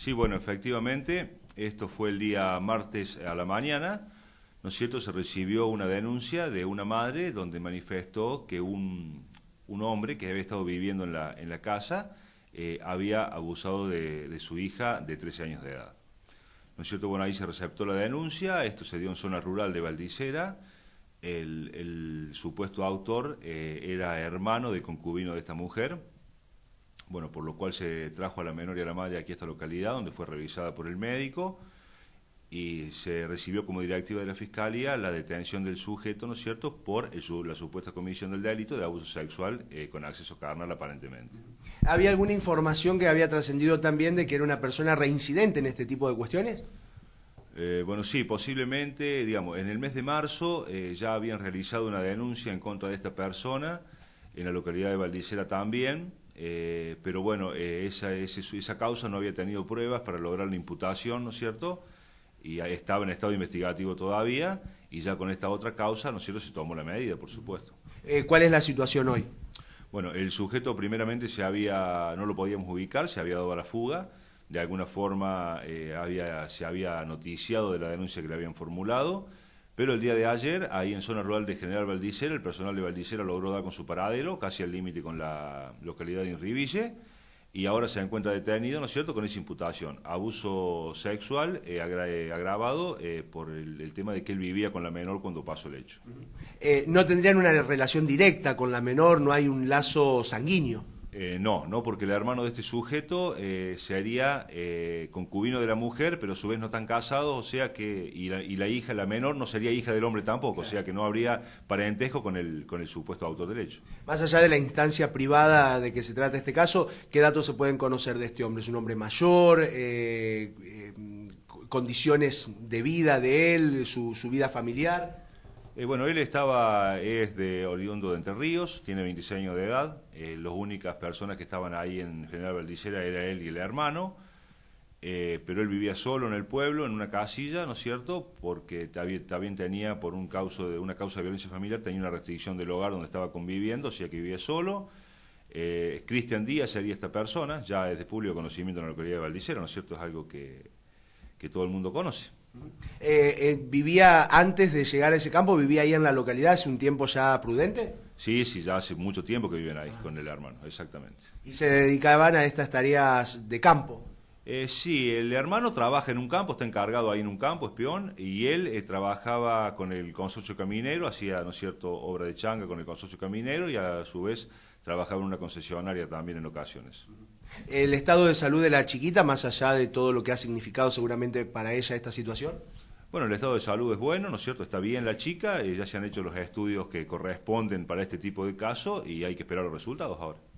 Sí, bueno, efectivamente, esto fue el día martes a la mañana, ¿no es cierto? Se recibió una denuncia de una madre donde manifestó que un, hombre que había estado viviendo en la, en la casa eh, había abusado de, su hija de 13 años de edad. ¿No es cierto? Bueno, ahí se receptó la denuncia, esto se dio en zona rural de Valdicera. El, supuesto autor eh, era hermano del concubino de esta mujer, bueno, por lo cual se trajo a la menor y a la madre aquí a esta localidad, donde fue revisada por el médico y se recibió como directiva de la Fiscalía la detención del sujeto, ¿no es cierto?, por la supuesta comisión del delito de abuso sexual eh, con acceso carnal aparentemente. ¿Había alguna información que había trascendido también de que era una persona reincidente en este tipo de cuestiones? Eh, bueno, sí, posiblemente, digamos, en el mes de marzo eh, ya habían realizado una denuncia en contra de esta persona, en la localidad de Valdicera también, eh, pero bueno, eh, esa, causa no había tenido pruebas para lograr la imputación, ¿no es cierto? Y estaba en estado investigativo todavía, y ya con esta otra causa, ¿no es cierto?, se tomó la medida, por supuesto. Eh, ¿Cuál es la situación hoy? Bueno, el sujeto primeramente se había, no lo podíamos ubicar, se había dado a la fuga, de alguna forma había, se había noticiado de la denuncia que le habían formulado, pero el día de ayer, ahí en zona rural de General Valdicera, el personal de Valdicera logró dar con su paradero, casi al límite con la localidad de Inribille, y ahora se encuentra detenido, ¿no es cierto?, con esa imputación. Abuso sexual eh, eh, agravado eh, por el, tema de que él vivía con la menor cuando pasó el hecho. no tendrían una relación directa con la menor, no hay un lazo sanguíneo. Eh, no, no, porque el hermano de este sujeto eh, sería eh, concubino de la mujer, pero a su vez no están casados, o sea que, y la, hija, la menor, no sería hija del hombre tampoco, o sea que no habría parentesco con el, supuesto autoderecho. Más allá de la instancia privada de que se trata este caso, ¿qué datos se pueden conocer de este hombre? ¿Es un hombre mayor? Eh, ¿Condiciones de vida de él? su vida familiar? Eh, bueno, él estaba, es de oriundo de Entre Ríos, tiene 26 años de edad. Eh, las únicas personas que estaban ahí en General Valdicera era él y el hermano. Eh, pero él vivía solo en el pueblo, en una casilla, ¿no es cierto? Porque también tenía, por un de, una causa de violencia familiar, tenía una restricción del hogar donde estaba conviviendo, o sea que vivía solo. Cristian Díaz sería esta persona, ya es de público conocimiento en la localidad de Valdicera, ¿no es cierto? Es algo que todo el mundo conoce. Eh, eh, ¿Vivía antes de llegar a ese campo, vivía ahí en la localidad hace un tiempo ya prudente? Sí, sí, ya hace mucho tiempo que viven ahí con el hermano, exactamente. ¿Y se dedicaban a estas tareas de campo? Eh, sí, el hermano trabaja en un campo, está encargado ahí en un campo, espión, y él eh, trabajaba con el consorcio caminero, hacía, ¿no es cierto?, obra de changa con el consorcio caminero y a su vez trabajaba en una concesionaria también en ocasiones. ¿El estado de salud de la chiquita, más allá de todo lo que ha significado seguramente para ella esta situación? Bueno, el estado de salud es bueno, ¿no es cierto? Está bien la chica, eh, ya se han hecho los estudios que corresponden para este tipo de caso y hay que esperar los resultados ahora.